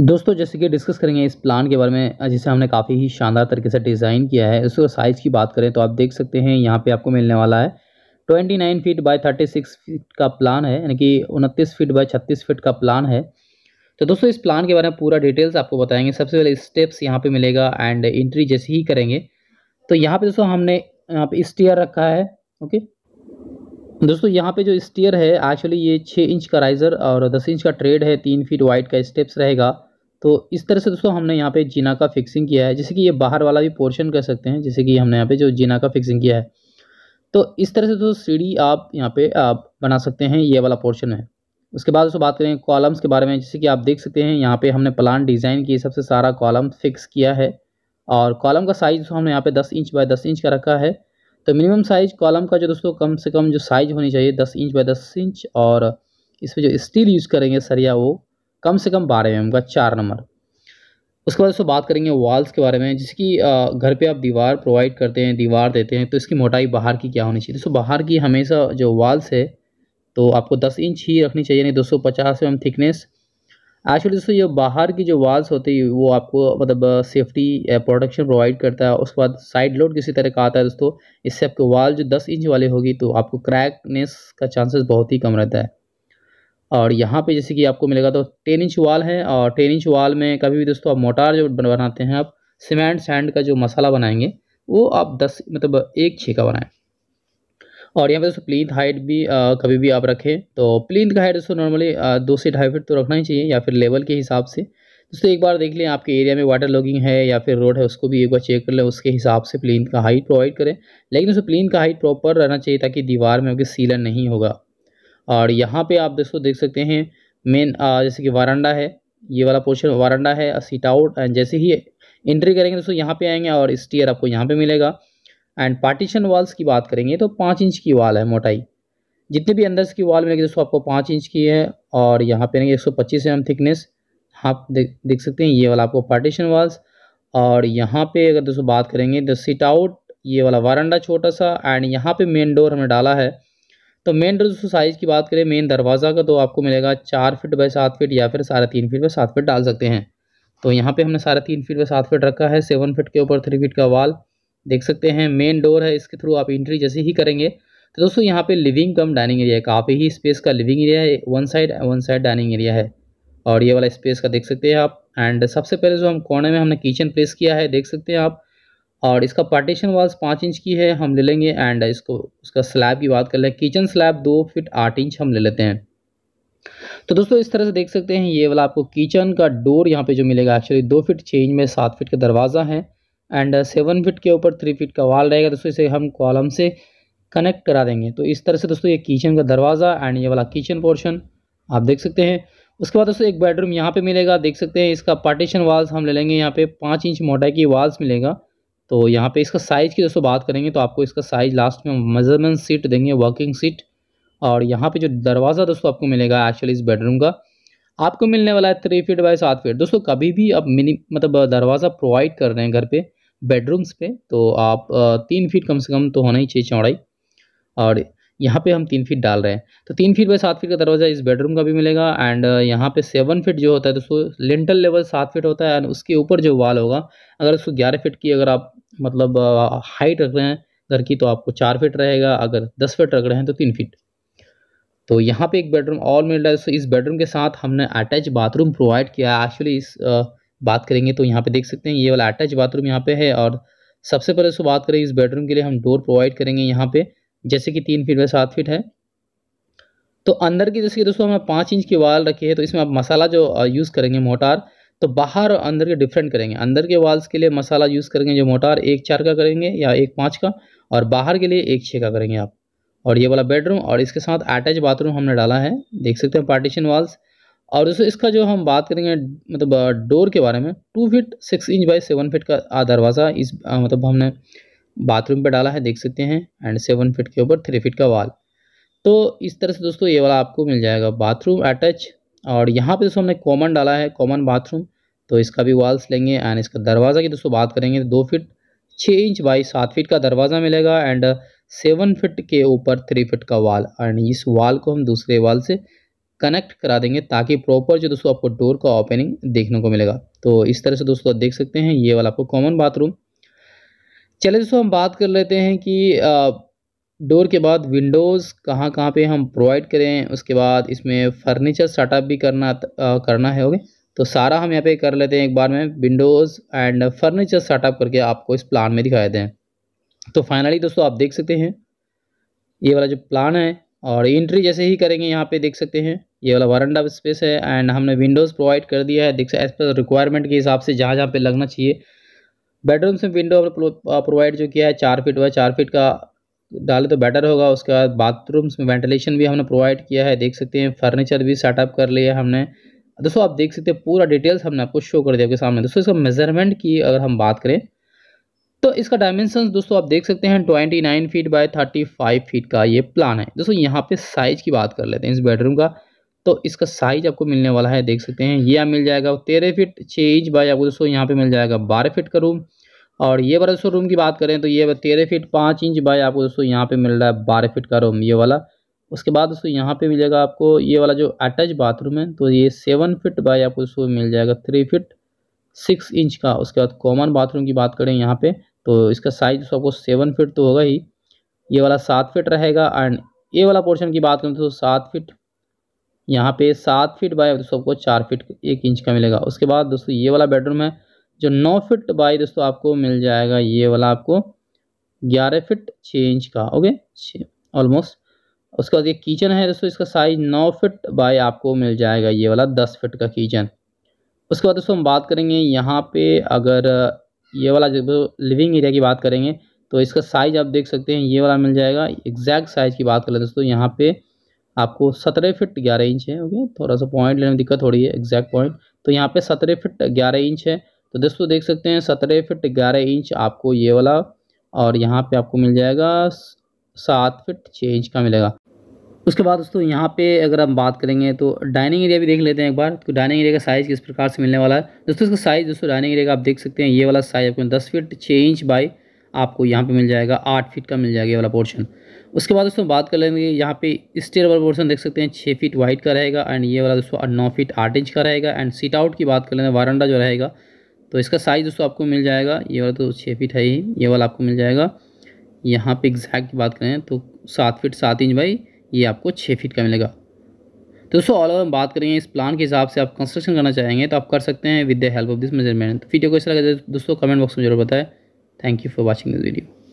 दोस्तों जैसे कि डिस्कस करेंगे इस प्लान के बारे में जिसे हमने काफ़ी ही शानदार तरीके से डिज़ाइन किया है इसको साइज़ की बात करें तो आप देख सकते हैं यहाँ पे आपको मिलने वाला है 29 फीट बाय 36 फीट का प्लान है यानी कि उनतीस फीट बाय 36 फीट का प्लान है तो दोस्तों इस प्लान के बारे में पूरा डिटेल्स आपको बताएंगे सबसे पहले स्टेप्स यहाँ पर मिलेगा एंड एंट्री जैसे ही करेंगे तो यहाँ पर दोस्तों हमने यहाँ पर स्टेयर रखा है ओके दोस्तों यहाँ पे जो स्टीयर है एक्चुअली ये छः इंच का राइज़र और दस इंच का ट्रेड है तीन फीट वाइड का स्टेप्स रहेगा तो इस तरह से दोस्तों हमने यहाँ पे जीना का फिक्सिंग किया है जैसे कि ये बाहर वाला भी पोर्शन कर सकते हैं जैसे कि हमने यहाँ पे जो जीना का फिक्सिंग किया है तो इस तरह से दोस्तों सीढ़ी आप यहाँ पे आप बना सकते हैं ये वाला पोर्शन है उसके बाद दोस्तों बात करें कॉलम्स के बारे में जैसे कि आप देख सकते हैं यहाँ पर हमने प्लान डिज़ाइन किए सबसे सारा कॉलम फिक्स किया है और कॉलम का साइज़ हमने यहाँ पर दस इंच बाय दस इंच का रखा है तो मिनिमम साइज कॉलम का जो दोस्तों कम से कम जो साइज होनी चाहिए दस इंच बाय दस इंच और इसमें जो स्टील यूज़ करेंगे सरिया वो कम से कम बारह एम mm का चार नंबर उसके बाद दोस्तों बात करेंगे वॉल्स के बारे में जिसकी घर पे आप दीवार प्रोवाइड करते हैं दीवार देते हैं तो इसकी मोटाई बाहर की क्या होनी चाहिए दोस्तों बाहर की हमेशा जो वॉल्स है तो आपको दस इंच ही रखनी चाहिए यानी तो दो सौ पचास एम mm थिकनेस एक्चुअली दोस्तों ये बाहर की जो वाल्स होती है वो आपको मतलब सेफ्टी प्रोटेक्शन प्रोवाइड करता है उसके बाद साइड लोड किसी तरह का आता है दोस्तों इससे आपके वाल जो दस इंच वाली होगी तो आपको क्रैकनेस का चांसेस बहुत ही कम रहता है और यहाँ पे जैसे कि आपको मिलेगा तो टेन इंच वाल है और टेन इंच वाल में कभी भी दोस्तों आप मोटार जो बनाते हैं आप सीमेंट सैंड का जो मसाला बनाएंगे वो आप दस मतलब एक छः का बनाएँ और यहाँ पे दोस्तों प्लिंथ हाइट भी आ, कभी भी आप रखें तो प्लिंथ का हाइट दोस्तों नॉर्मली दो से ढाई फीट तो रखना ही चाहिए या फिर लेवल के हिसाब से दोस्तों एक बार देख लें आपके एरिया में वाटर लॉगिंग है या फिर रोड है उसको भी एक बार चेक कर लें उसके हिसाब से प्लिन का हाइट प्रोवाइड करें लेकिन दोस्तों प्लिन का हाइट प्रॉपर रहना चाहिए ताकि दीवार में उनकी सीलन नहीं होगा और यहाँ पर आप दोस्तों देख सकते हैं मेन जैसे कि वारंडा है ये वाला पोर्शन वारंडा है सीट आउट एंड जैसे ही एंट्री करेंगे दोस्तों यहाँ पे आएंगे और स्टीयर आपको यहाँ पे मिलेगा एंड पार्टीशन वॉल्स की बात करेंगे तो पाँच इंच की वाल है मोटाई जितने भी अंदर की वाल मिलेगी दोस्तों आपको पाँच इंच की है और यहाँ पे एक सौ पच्चीस एम mm थिकनेस आप देख देख सकते हैं ये वाला आपको पार्टीशन वॉल्स और यहाँ पे अगर दोस्तों बात करेंगे द सिट आउट ये वाला वारंडा छोटा सा एंड यहाँ पे मेन डोर हमने डाला है तो मेन डोर दोस्तों साइज़ की बात करें मेन दरवाज़ा का तो आपको मिलेगा चार फीट बाई सात फीट या फिर साढ़े तीन फीट बाय सात फीट डाल सकते हैं तो यहाँ पे हमने साढ़े तीन फीट बाय सात फीट रखा है सेवन फीट के ऊपर थ्री फीट का वाल देख सकते हैं मेन डोर है इसके थ्रू आप एंट्री जैसे ही करेंगे तो दोस्तों यहाँ पे लिविंग कम डाइनिंग एरिया है काफ़ी ही स्पेस का लिविंग एरिया है one side one side dining area है और ये वाला स्पेस का देख सकते हैं आप एंड सबसे पहले जो हम कोने में हमने किचन प्लेस किया है देख सकते हैं आप और इसका पार्टीशन वॉल्स पाँच इंच की है हम ले लेंगे एंड इसको उसका स्लैब की बात कर लें किचन स्लैब दो फिट आठ इंच हम ले लेते हैं तो दोस्तों इस तरह से देख सकते हैं ये वाला आपको किचन का डोर यहाँ पे जो मिलेगा एक्चुअली दो फिट छः इंच में सात फिट का दरवाज़ा है एंड सेवन फिट के ऊपर थ्री फिट का वाल रहेगा दोस्तों इसे हम कॉलम से कनेक्ट करा देंगे तो इस तरह से दोस्तों ये किचन का दरवाज़ा एंड ये वाला किचन पोर्शन आप देख सकते हैं उसके बाद दोस्तों एक बेडरूम यहाँ पे मिलेगा देख सकते हैं इसका पार्टीशन वाल्स हम ले लेंगे यहाँ पे पाँच इंच मोटाई की वाल्स मिलेगा तो यहाँ पे इसका साइज़ की दोस्तों बात करेंगे तो आपको इसका साइज़ लास्ट में मेजरमेंट सीट देंगे वर्किंग सीट और यहाँ पे जो दरवाज़ा दोस्तों आपको मिलेगा एक्चुअली इस बेडरूम का आपको मिलने वाला है थ्री फीट बाई सात फीट दोस्तों कभी भी आप मिनी मतलब दरवाज़ा प्रोवाइड कर रहे हैं घर पर बेडरूम्स पे तो आप तीन फीट कम से कम तो होना ही चाहिए चौड़ाई और यहाँ पे हम तीन फीट डाल रहे हैं तो तीन फीट बाय सात फीट का दरवाज़ा इस बेडरूम का भी मिलेगा एंड यहाँ पे सेवन फीट जो होता है तो उसको लेंटल लेवल सात फीट होता है एंड उसके ऊपर जो वाल होगा अगर उसको ग्यारह फीट की अगर आप मतलब हाइट रख रहे हैं घर की तो आपको चार फीट रहेगा अगर दस फीट रख रहे हैं तो तीन फीट तो यहाँ पर एक बेडरूम और मिल रहा है तो इस बेडरूम के साथ हमने अटैच बाथरूम प्रोवाइड किया है एक्चुअली इस बात करेंगे तो यहाँ पे देख सकते हैं ये वाला अटैच बाथरूम यहाँ पे है और सबसे पहले सो बात करें इस बेडरूम के लिए हम डोर प्रोवाइड करेंगे यहाँ पे जैसे कि तीन फीट बाय सात फीट है तो अंदर की जैसे कि दोस्तों हमें पाँच इंच की वाल रखी है तो इसमें आप मसाला जो यूज़ करेंगे मोटार तो बाहर और अंदर के डिफरेंट करेंगे अंदर के वाल्स के लिए मसाला यूज़ करेंगे जो मोटार एक चार का करेंगे या एक पाँच का और बाहर के लिए एक छः का करेंगे आप और ये वाला बेडरूम और इसके साथ अटैच बाथरूम हमने डाला है देख सकते हैं पार्टीशन वाल्स और दोस्तों इसका जो हम बात करेंगे मतलब डोर के बारे में two feet six inch by seven feet का दरवाज़ा इस आ, मतलब हमने बाथरूम पे डाला है देख सकते हैं एंड सेवन फिट के ऊपर थ्री फिट का वाल तो इस तरह से दोस्तों ये वाला आपको मिल जाएगा बाथरूम अटैच और यहाँ पे दोस्तों हमने कॉमन डाला है कॉमन बाथरूम तो इसका भी वाल्स लेंगे एंड इसका दरवाज़ा की दोस्तों बात करेंगे तो दो फिट छः इंच बाई सात फिट का दरवाज़ा मिलेगा एंड सेवन फिट के ऊपर थ्री फिट का वाल एंड इस वाल को हम दूसरे वाल से कनेक्ट करा देंगे ताकि प्रॉपर जो दोस्तों आपको डोर का ओपनिंग देखने को मिलेगा तो इस तरह से दोस्तों आप देख सकते हैं ये वाला आपको कॉमन बाथरूम चले दोस्तों हम बात कर लेते हैं कि डोर के बाद विंडोज़ कहाँ कहाँ पे हम प्रोवाइड करें उसके बाद इसमें फर्नीचर सेटअप भी करना आ, करना है ओके तो सारा हम यहाँ पे कर लेते हैं एक बार में विंडोज़ एंड फर्नीचर सेटअप करके आपको इस प्लान में दिखाए दें तो फाइनली दोस्तों आप देख सकते हैं ये वाला जो प्लान है और इंट्री जैसे ही करेंगे यहाँ पे देख सकते हैं ये वाला ऑफ स्पेस है एंड हमने विंडोज़ प्रोवाइड कर दिया है देख सकते एज पर रिक्वायरमेंट के हिसाब से जहाँ जहाँ पे लगना चाहिए बेडरूम से विंडो हमने प्रोवाइड जो किया है चार फीट हुआ चार फीट का डाले तो बेटर होगा उसके बाद बाथरूम्स में वेंटिलेशन भी हमने प्रोवाइड किया है देख सकते हैं फर्नीचर भी सेटअप कर लिया हमने दोस्तों आप देख सकते हैं पूरा डिटेल्स हमने आपको शो कर दिया आपके सामने दोस्तों इसका मेजरमेंट की अगर हम बात करें तो इसका डायमेंशन दोस्तों आप देख सकते हैं 29 फीट बाय फाइव फीट का ये प्लान है दोस्तों यहाँ पे साइज की बात कर लेते हैं इस बेडरूम का तो इसका साइज आपको मिलने वाला है देख सकते हैं ये आप मिल जाएगा तेरह फीट छः इंच बाई आपको दोस्तों यहाँ पे मिल जाएगा बारह फीट का रूम और ये वाला दोस्तों रूम की बात करें तो ये तेरह फिट पाँच इंच बाई आपको दोस्तों यहाँ पे मिल रहा है बारह फिट का रूम ये वाला उसके बाद दोस्तों यहाँ पे मिलेगा आपको ये वाला जो अटैच बाथरूम है तो ये सेवन फिट बाई आपको दोस्तों मिल जाएगा थ्री फिट सिक्स इंच का उसके बाद कॉमन बाथरूम की बात करें यहाँ पे तो इसका साइज तो सबको सेवन फिट तो होगा ही ये वाला सात फिट रहेगा एंड ये वाला पोर्शन की बात करें तो सात फिट यहाँ पे सात फिट बाय दोस्तों आपको चार फिट एक इंच का मिलेगा उसके बाद दोस्तों ये वाला बेडरूम है जो नौ फिट बाय दोस्तों आपको मिल जाएगा ये वाला आपको ग्यारह फिट छः इंच का ओके ऑलमोस्ट उसके बाद ये किचन है दोस्तों इसका साइज नौ फिट बाय आपको मिल जाएगा ये वाला दस फिट का किचन उसके बाद दोस्तों हम बात करेंगे यहाँ पे अगर ये वाला जब लिविंग एरिया की बात करेंगे तो इसका साइज़ आप देख सकते हैं ये वाला मिल जाएगा एग्जैक्ट साइज़ की बात करें दोस्तों यहाँ पे आपको सत्रह फिट ग्यारह इंच है ओके थोड़ा सा पॉइंट लेने में दिक्कत हो रही है एग्जैक्ट पॉइंट तो यहाँ पे सत्रह फिट ग्यारह इंच है तो दोस्तों देख सकते हैं सत्रह फिट ग्यारह इंच आपको ये वाला और यहाँ पर आपको मिल जाएगा सात फिट छः इंच का मिलेगा उसके बाद दोस्तों यहाँ पे अगर हम बात करेंगे तो डाइनिंग एरिया भी देख लेते हैं एक बार तो डाइनिंग एरिया का साइज़ किस प्रकार से मिलने वाला है दोस्तों इसका साइज़ दोस्तों डाइनिंग एरिया का आप देख सकते हैं ये वाला साइज़ आपको दस फीट छः इंच बाई आपको यहाँ पे मिल जाएगा आठ फीट का मिल जाएगा ये वाला पोर्शन उसके बाद दोस्तों बात कर लेंगे यहाँ पे स्टेयर वाला पोर्शन देख सकते हैं छः फीट वाइड का रहेगा एंड ये वाला दोस्तों नौ फीट आठ इंच का रहेगा एंड सीट आउट की बात कर लेंगे वारंडा जो रहेगा तो इसका साइज़ दोस्तों आपको मिल जाएगा ये वाला तो छः फीट है ही ये वाला आपको मिल जाएगा यहाँ पर एग्जैक्ट की बात करें तो सात फीट सात इंच बाई ये आपको छः फीट का मिलेगा तो दोस्तों ऑल ओवर हम बात करेंगे इस प्लान के हिसाब से आप कंस्ट्रक्शन करना चाहेंगे तो आप कर सकते हैं with the help of this measurement तो वीडियो को अच्छा लगा दोस्तों कमेंट बॉक्स में जरूर बताएं thank you for watching this video